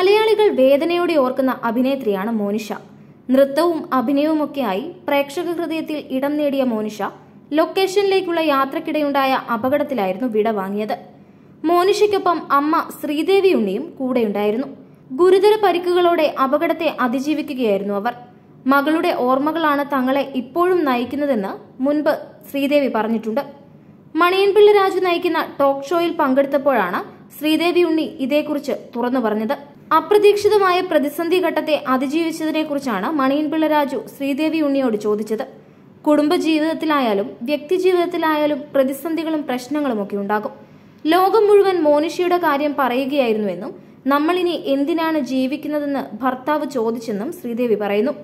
മലയാളികൾ വേദനയോടെ ഓർക്കുന്ന അഭിനേത്രിയാണ് മോനിഷ നൃത്തവും അഭിനയവുമൊക്കെയായി പ്രേക്ഷക ഹൃദയത്തിൽ ഇടം നേടിയ മോനിഷ ലൊക്കേഷനിലേക്കുള്ള യാത്രക്കിടെയുണ്ടായ അപകടത്തിലായിരുന്നു വിട വാങ്ങിയത് മോനിഷയ്ക്കൊപ്പം അമ്മ ശ്രീദേവി ഉണ്ണിയും കൂടെയുണ്ടായിരുന്നു ഗുരുതര പരിക്കുകളോടെ അപകടത്തെ അതിജീവിക്കുകയായിരുന്നു അവർ മകളുടെ ഓർമ്മകളാണ് തങ്ങളെ ഇപ്പോഴും നയിക്കുന്നതെന്ന് മുൻപ് ശ്രീദേവി പറഞ്ഞിട്ടുണ്ട് മണിയൻപിള്ള രാജു നയിക്കുന്ന ടോക്ക് ഷോയിൽ പങ്കെടുത്തപ്പോഴാണ് ശ്രീദേവി ഉണ്ണി ഇതേക്കുറിച്ച് തുറന്നു പറഞ്ഞത് അപ്രതീക്ഷിതമായ പ്രതിസന്ധി ഘട്ടത്തെ അതിജീവിച്ചതിനെക്കുറിച്ചാണ് മണിയൻപിള്ള രാജു ശ്രീദേവി ഉണ്ണിയോട് ചോദിച്ചത് കുടുംബജീവിതത്തിലായാലും വ്യക്തിജീവിതത്തിലായാലും പ്രതിസന്ധികളും പ്രശ്നങ്ങളും ഒക്കെ ഉണ്ടാകും ലോകം മുഴുവൻ മോനിഷയുടെ കാര്യം പറയുകയായിരുന്നുവെന്നും നമ്മളിനി എന്തിനാണ് ജീവിക്കുന്നതെന്ന് ഭർത്താവ് ചോദിച്ചെന്നും ശ്രീദേവി പറയുന്നു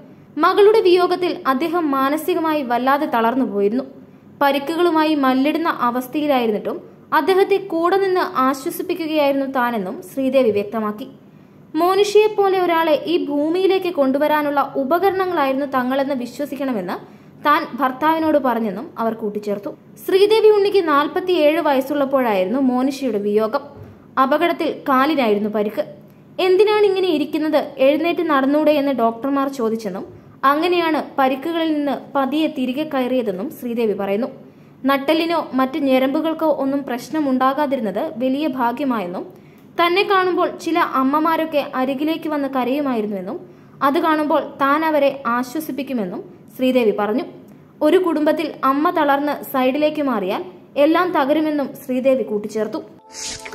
മകളുടെ വിയോഗത്തിൽ അദ്ദേഹം മാനസികമായി വല്ലാതെ തളർന്നു പോയിരുന്നു പരിക്കുകളുമായി മല്ലിടുന്ന അവസ്ഥയിലായിരുന്നിട്ടും അദ്ദേഹത്തെ കൂടെ നിന്ന് ആശ്വസിപ്പിക്കുകയായിരുന്നു താനെന്നും ശ്രീദേവി വ്യക്തമാക്കി മോനുഷിയെ പോലെ ഒരാളെ ഈ ഭൂമിയിലേക്ക് കൊണ്ടുവരാനുള്ള ഉപകരണങ്ങളായിരുന്നു തങ്ങളെന്ന് വിശ്വസിക്കണമെന്ന് താൻ ഭർത്താവിനോട് പറഞ്ഞെന്നും അവർ കൂട്ടിച്ചേർത്തു ശ്രീദേവി ഉണ്ണിക്ക് നാൽപ്പത്തിയേഴ് വയസ്സുള്ളപ്പോഴായിരുന്നു മോനുഷിയുടെ വിയോഗം അപകടത്തിൽ കാലിനായിരുന്നു പരിക്ക് എന്തിനാണ് ഇങ്ങനെ ഇരിക്കുന്നത് എഴുന്നേറ്റ് നടന്നൂടെ എന്ന് ഡോക്ടർമാർ ചോദിച്ചെന്നും അങ്ങനെയാണ് പരിക്കുകളിൽ നിന്ന് പതിയെ തിരികെ കയറിയതെന്നും ശ്രീദേവി പറയുന്നു നട്ടലിനോ മറ്റ് ഞരമ്പുകൾക്കോ ഒന്നും പ്രശ്നമുണ്ടാകാതിരുന്നത് വലിയ ഭാഗ്യമായെന്നും തന്നെ കാണുമ്പോൾ ചില അമ്മമാരൊക്കെ അരികിലേക്ക് വന്ന് കരയുമായിരുന്നുവെന്നും അത് കാണുമ്പോൾ താൻ അവരെ ആശ്വസിപ്പിക്കുമെന്നും ശ്രീദേവി പറഞ്ഞു ഒരു കുടുംബത്തിൽ അമ്മ തളർന്ന് സൈഡിലേക്ക് മാറിയാൽ എല്ലാം തകരുമെന്നും ശ്രീദേവി കൂട്ടിച്ചേർത്തു